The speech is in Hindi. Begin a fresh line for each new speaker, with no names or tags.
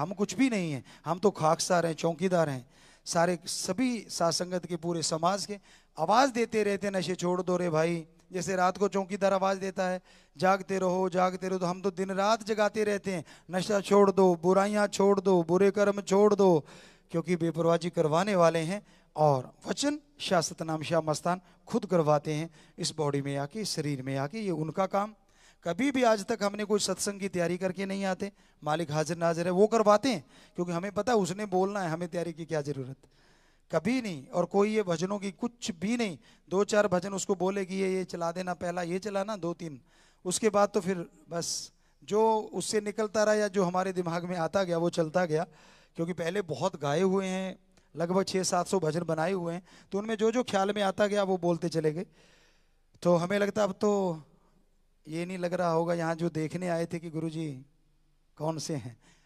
हम कुछ भी नहीं है हम तो खाकसार हैं चौकीदार हैं सारे सभी सासंगत के पूरे समाज के आवाज़ देते रहते नशे छोड़ दो रे भाई जैसे रात को चौकीदार आवाज़ देता है जागते रहो जागते रहो तो हम तो दिन रात जगाते रहते हैं नशा छोड़ दो बुराइयाँ छोड़ दो बुरे कर्म छोड़ दो क्योंकि बेपरवाजी करवाने वाले हैं और वचन शास्त्र नाम श्याम मस्तान खुद करवाते हैं इस बॉडी में आके शरीर में आके ये उनका काम कभी भी आज तक हमने कोई सत्संग की तैयारी करके नहीं आते मालिक हाजिर नाजिर है वो करवाते हैं क्योंकि हमें पता है उसने बोलना है हमें तैयारी की क्या ज़रूरत कभी नहीं और कोई ये भजनों की कुछ भी नहीं दो चार भजन उसको बोले कि ये ये चला देना पहला ये चलाना दो तीन उसके बाद तो फिर बस जो उससे निकलता रहा या जो हमारे दिमाग में आता गया वो चलता गया क्योंकि पहले बहुत गाए हुए हैं लगभग छः सात सौ भजन बनाए हुए हैं तो उनमें जो जो ख्याल में आता गया वो बोलते चले गए तो हमें लगता अब तो ये नहीं लग रहा होगा यहाँ जो देखने आए थे कि गुरुजी कौन से हैं